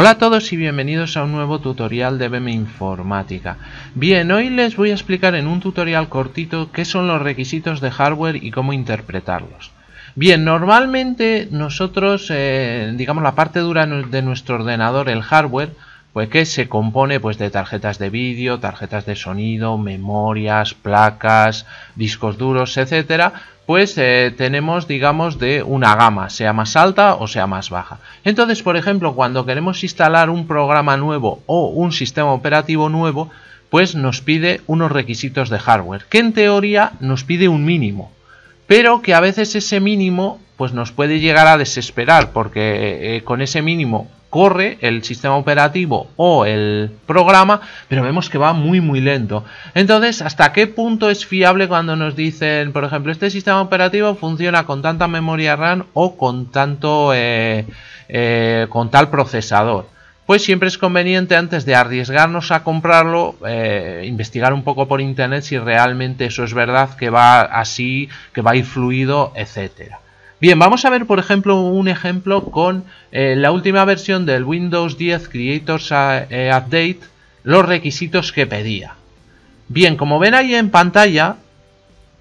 Hola a todos y bienvenidos a un nuevo tutorial de BM Informática. Bien, hoy les voy a explicar en un tutorial cortito qué son los requisitos de hardware y cómo interpretarlos. Bien, normalmente nosotros, eh, digamos la parte dura de nuestro ordenador, el hardware, pues que se compone pues de tarjetas de vídeo, tarjetas de sonido, memorias, placas, discos duros, etcétera, pues eh, tenemos digamos de una gama, sea más alta o sea más baja. Entonces, por ejemplo, cuando queremos instalar un programa nuevo o un sistema operativo nuevo, pues nos pide unos requisitos de hardware, que en teoría nos pide un mínimo, pero que a veces ese mínimo pues nos puede llegar a desesperar porque eh, con ese mínimo corre el sistema operativo o el programa, pero vemos que va muy muy lento. Entonces, ¿hasta qué punto es fiable cuando nos dicen, por ejemplo, este sistema operativo funciona con tanta memoria RAM o con tanto eh, eh, con tal procesador? Pues siempre es conveniente antes de arriesgarnos a comprarlo, eh, investigar un poco por internet si realmente eso es verdad, que va así, que va a ir fluido, etcétera. Bien, vamos a ver por ejemplo un ejemplo con eh, la última versión del Windows 10 Creators eh, eh, Update, los requisitos que pedía. Bien, como ven ahí en pantalla,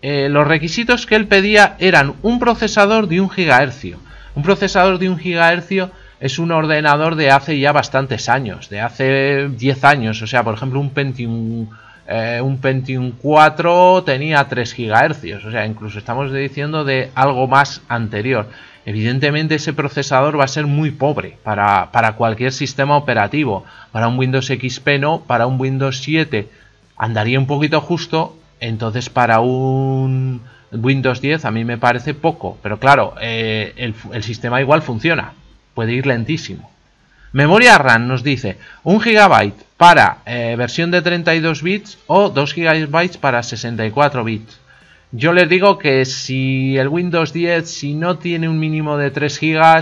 los requisitos que él pedía eran un procesador de un GHz. Un procesador de un GHz es un ordenador de hace ya bastantes años, de hace 10 años, o sea, por ejemplo un Pentium eh, un Pentium 4 tenía 3 GHz, o sea, incluso estamos diciendo de algo más anterior. Evidentemente ese procesador va a ser muy pobre para, cualquier sistema operativo, para un Windows XP no, para un Windows 7 andaría un poquito justo, entonces para un Windows 10 a mí me parece poco, pero claro, eh, el sistema igual funciona, puede ir lentísimo. Memoria RAM nos dice 1 GB para eh, versión de 32 bits o 2 GB para 64 bits. Yo les digo que si el Windows 10, si no tiene un mínimo de 3 GB, va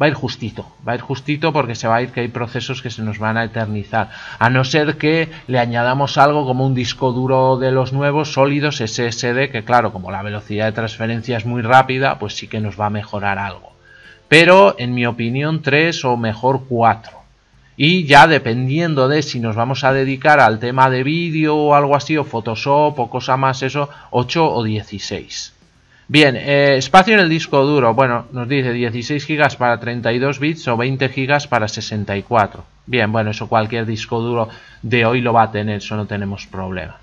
a ir justito. Va a ir justito porque se va a ir que hay procesos que se nos van a eternizar. A no ser que le añadamos algo como un disco duro de los nuevos sólidos SSD, que claro, como la velocidad de transferencia es muy rápida, pues sí que nos va a mejorar algo pero en mi opinión 3 o mejor 4 Y ya dependiendo de si nos vamos a dedicar al tema de vídeo o algo así, o Photoshop o cosa más, eso, 8 o 16. Bien, eh, espacio en el disco duro. Bueno, nos dice 16 GB para 32 bits o 20 GB para 64. Bien, bueno, eso cualquier disco duro de hoy lo va a tener, eso no tenemos problema.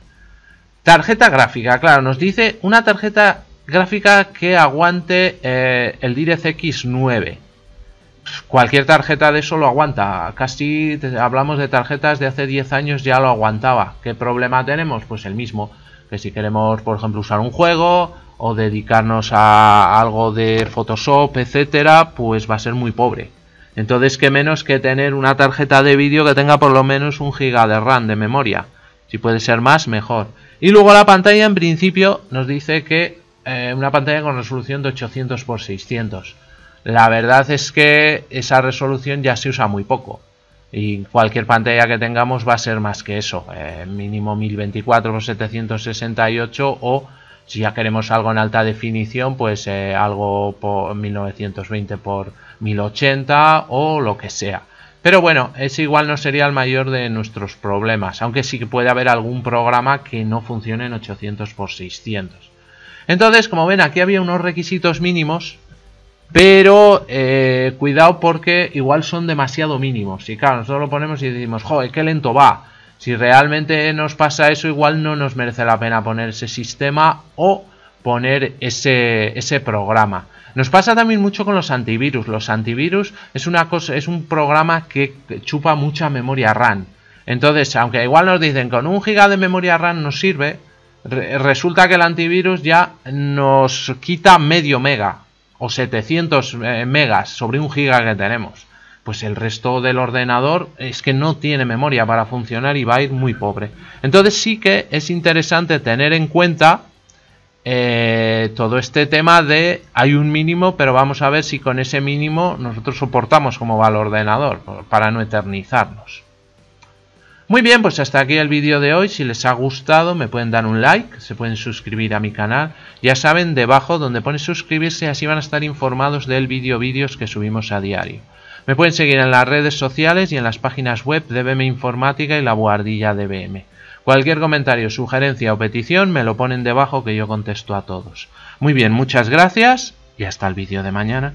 Tarjeta gráfica, claro, nos dice una tarjeta gráfica que aguante eh, el DirectX 9. Cualquier tarjeta de eso lo aguanta. Casi hablamos de tarjetas de hace 10 años ya lo aguantaba. ¿Qué problema tenemos? Pues el mismo. Que si queremos, por ejemplo, usar un juego o dedicarnos a algo de Photoshop, etcétera, pues va a ser muy pobre. Entonces, qué menos que tener una tarjeta de vídeo que tenga por lo menos un giga de RAM de memoria. Si puede ser más, mejor. Y luego la pantalla, en principio, nos dice que eh, una pantalla con resolución de 800 x 600. La verdad es que esa resolución ya se usa muy poco. Y cualquier pantalla que tengamos va a ser más que eso. Eh, mínimo 1024 x 768 o si ya queremos algo en alta definición, pues eh, algo por 1920 por 1080 o lo que sea. Pero bueno, ese igual no sería el mayor de nuestros problemas, aunque sí que puede haber algún programa que no funcione en 800 x 600. Entonces, como ven, aquí había unos requisitos mínimos, pero eh, cuidado porque igual son demasiado mínimos. Y claro, nosotros lo ponemos y decimos, joder, qué lento va. Si realmente nos pasa eso, igual no nos merece la pena poner ese sistema o poner ese, ese programa. Nos pasa también mucho con los antivirus. Los antivirus es, una cosa, es un programa que chupa mucha memoria RAM. Entonces, aunque igual nos dicen con un giga de memoria RAM nos sirve, resulta que el antivirus ya nos quita medio mega o 700 eh, megas sobre un giga que tenemos. Pues el resto del ordenador es que no tiene memoria para funcionar y va a ir muy pobre. Entonces sí que es interesante tener en cuenta eh, todo este tema de hay un mínimo, pero vamos a ver si con ese mínimo nosotros soportamos cómo va el ordenador para no eternizarnos. Muy bien, pues hasta aquí el vídeo de hoy. Si les ha gustado me pueden dar un like, se pueden suscribir a mi canal. Ya saben, debajo donde pone suscribirse, así van a estar informados del vídeo vídeos que subimos a diario. Me pueden seguir en las redes sociales y en las páginas web de BM Informática y La Guardilla de BM. Cualquier comentario, sugerencia o petición me lo ponen debajo que yo contesto a todos. Muy bien, muchas gracias y hasta el vídeo de mañana.